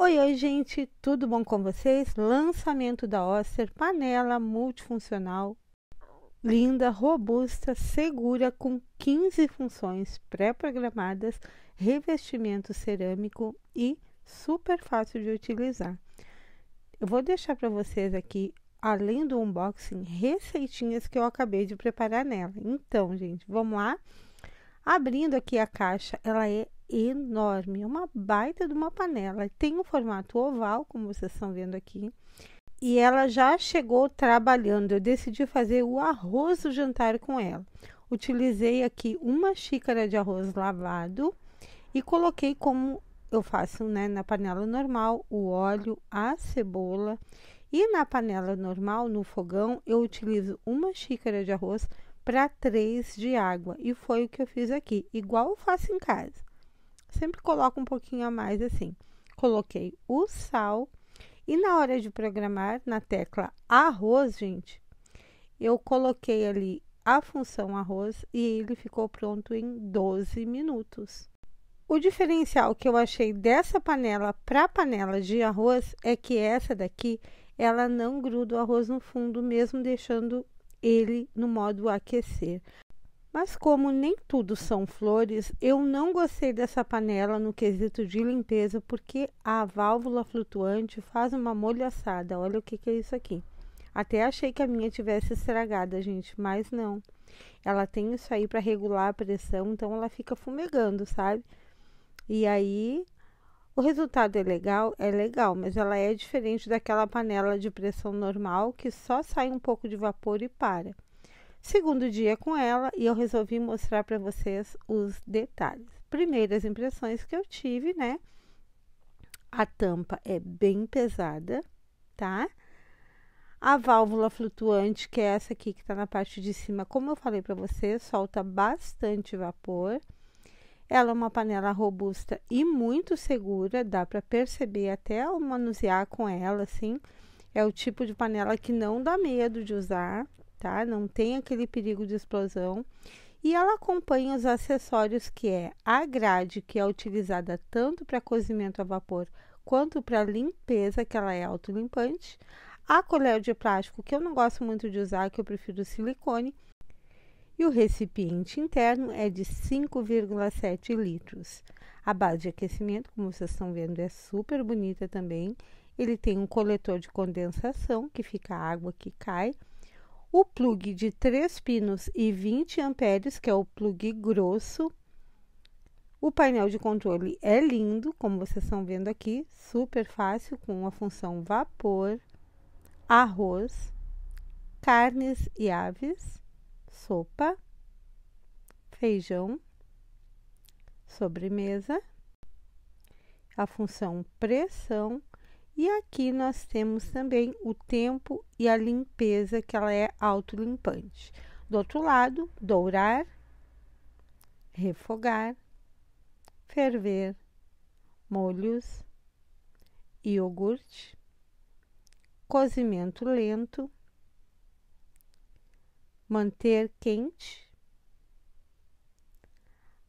Oi, oi, gente, tudo bom com vocês? Lançamento da Oster, panela multifuncional, linda, robusta, segura, com 15 funções pré-programadas, revestimento cerâmico e super fácil de utilizar. Eu vou deixar para vocês aqui, além do unboxing, receitinhas que eu acabei de preparar nela. Então, gente, vamos lá? Abrindo aqui a caixa, ela é enorme, é uma baita de uma panela. Tem um formato oval, como vocês estão vendo aqui. E ela já chegou trabalhando. Eu decidi fazer o arroz do jantar com ela. Utilizei aqui uma xícara de arroz lavado e coloquei como eu faço né, na panela normal o óleo, a cebola. E na panela normal, no fogão, eu utilizo uma xícara de arroz para três de água. E foi o que eu fiz aqui, igual eu faço em casa. Sempre coloco um pouquinho a mais assim. Coloquei o sal e na hora de programar na tecla arroz, gente, eu coloquei ali a função arroz e ele ficou pronto em 12 minutos. O diferencial que eu achei dessa panela para panela de arroz é que essa daqui ela não gruda o arroz no fundo, mesmo deixando ele no modo aquecer. Mas como nem tudo são flores, eu não gostei dessa panela no quesito de limpeza, porque a válvula flutuante faz uma molhaçada. Olha o que, que é isso aqui. Até achei que a minha tivesse estragada, gente, mas não. Ela tem isso aí para regular a pressão, então ela fica fumegando, sabe? E aí o resultado é legal, é legal, mas ela é diferente daquela panela de pressão normal que só sai um pouco de vapor e para. Segundo dia com ela e eu resolvi mostrar para vocês os detalhes. Primeiras impressões que eu tive, né? A tampa é bem pesada, tá? A válvula flutuante, que é essa aqui que está na parte de cima, como eu falei para vocês, solta bastante vapor. Ela é uma panela robusta e muito segura, dá para perceber até ao manusear com ela, assim. É o tipo de panela que não dá medo de usar tá? Não tem aquele perigo de explosão. E ela acompanha os acessórios que é a grade, que é utilizada tanto para cozimento a vapor quanto para limpeza, que ela é autolimpante, a colher de plástico, que eu não gosto muito de usar, que eu prefiro silicone, e o recipiente interno é de 5,7 litros. A base de aquecimento, como vocês estão vendo, é super bonita também. Ele tem um coletor de condensação, que fica a água que cai, o plug de 3 pinos e 20 amperes, que é o plug grosso. O painel de controle é lindo, como vocês estão vendo aqui, super fácil, com a função vapor, arroz, carnes e aves, sopa, feijão, sobremesa, a função pressão e aqui nós temos também o tempo e a limpeza, que ela é autolimpante. Do outro lado, dourar, refogar, ferver, molhos, iogurte, cozimento lento, manter quente,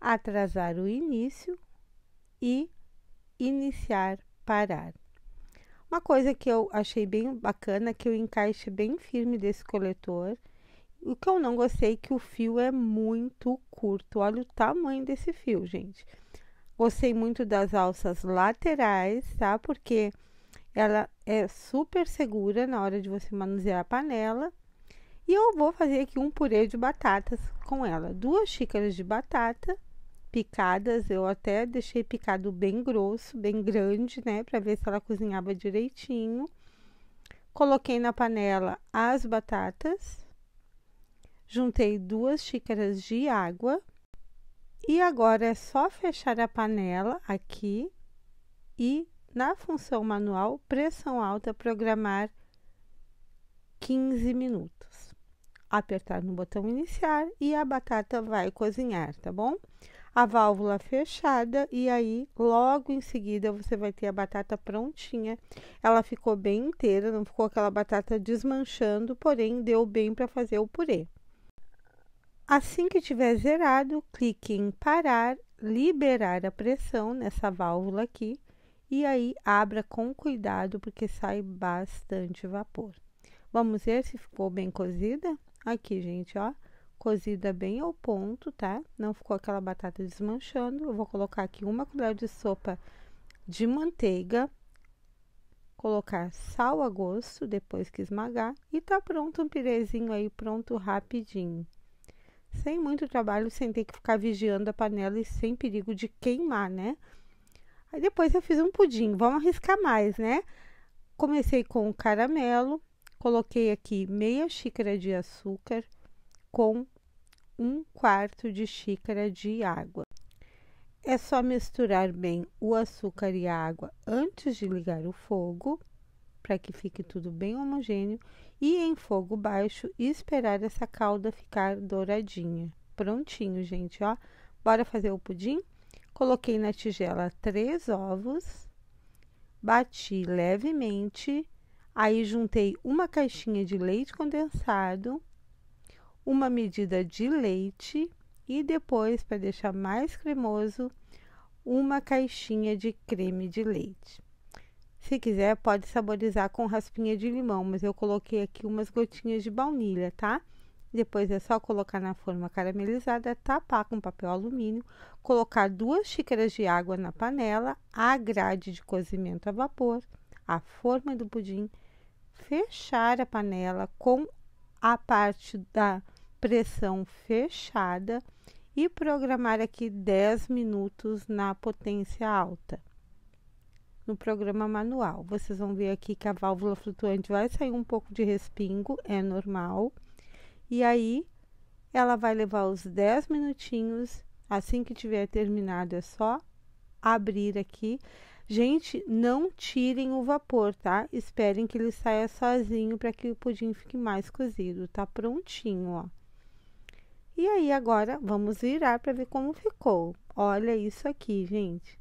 atrasar o início e iniciar parar. Uma coisa que eu achei bem bacana que o encaixe bem firme desse coletor. O que eu não gostei é que o fio é muito curto. Olha o tamanho desse fio, gente. Gostei muito das alças laterais, tá? Porque ela é super segura na hora de você manusear a panela. E eu vou fazer aqui um purê de batatas com ela. Duas xícaras de batata, picadas. Eu até deixei picado bem grosso, bem grande, né, para ver se ela cozinhava direitinho. Coloquei na panela as batatas, juntei duas xícaras de água e agora é só fechar a panela aqui e na função manual, pressão alta, programar 15 minutos. Apertar no botão iniciar e a batata vai cozinhar, tá bom? a válvula fechada e aí logo em seguida você vai ter a batata prontinha. Ela ficou bem inteira, não ficou aquela batata desmanchando, porém deu bem para fazer o purê. Assim que tiver zerado, clique em parar, liberar a pressão nessa válvula aqui e aí abra com cuidado porque sai bastante vapor. Vamos ver se ficou bem cozida? Aqui, gente, ó cozida bem ao ponto, tá? Não ficou aquela batata desmanchando. Eu vou colocar aqui uma colher de sopa de manteiga, colocar sal a gosto depois que esmagar e tá pronto um pirezinho aí pronto rapidinho. Sem muito trabalho, sem ter que ficar vigiando a panela e sem perigo de queimar, né? Aí depois eu fiz um pudim, vamos arriscar mais, né? Comecei com o caramelo, coloquei aqui meia xícara de açúcar, com um quarto de xícara de água. É só misturar bem o açúcar e a água antes de ligar o fogo, para que fique tudo bem homogêneo, e em fogo baixo esperar essa calda ficar douradinha. Prontinho, gente, ó. Bora fazer o pudim? Coloquei na tigela três ovos, bati levemente, aí juntei uma caixinha de leite condensado, uma medida de leite e depois, para deixar mais cremoso, uma caixinha de creme de leite. Se quiser, pode saborizar com raspinha de limão, mas eu coloquei aqui umas gotinhas de baunilha, tá? Depois é só colocar na forma caramelizada, tapar com papel alumínio, colocar duas xícaras de água na panela, a grade de cozimento a vapor, a forma do pudim, fechar a panela com a parte da pressão fechada e programar aqui 10 minutos na potência alta. No programa manual, vocês vão ver aqui que a válvula flutuante vai sair um pouco de respingo, é normal. E aí, ela vai levar os 10 minutinhos. Assim que tiver terminado, é só abrir aqui. Gente, não tirem o vapor, tá? Esperem que ele saia sozinho para que o pudim fique mais cozido. Tá prontinho, ó. E aí agora vamos virar para ver como ficou. Olha isso aqui, gente.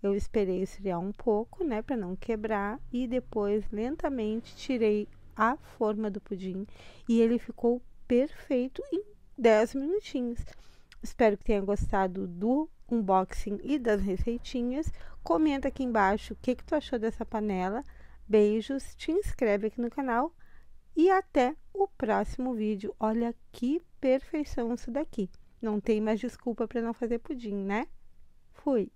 Eu esperei esfriar um pouco, né, para não quebrar, e depois lentamente tirei a forma do pudim e ele ficou perfeito em 10 minutinhos. Espero que tenha gostado do unboxing e das receitinhas. Comenta aqui embaixo o que, que tu achou dessa panela. Beijos, te inscreve aqui no canal e até o próximo vídeo. Olha que perfeição isso daqui. Não tem mais desculpa para não fazer pudim, né? Fui!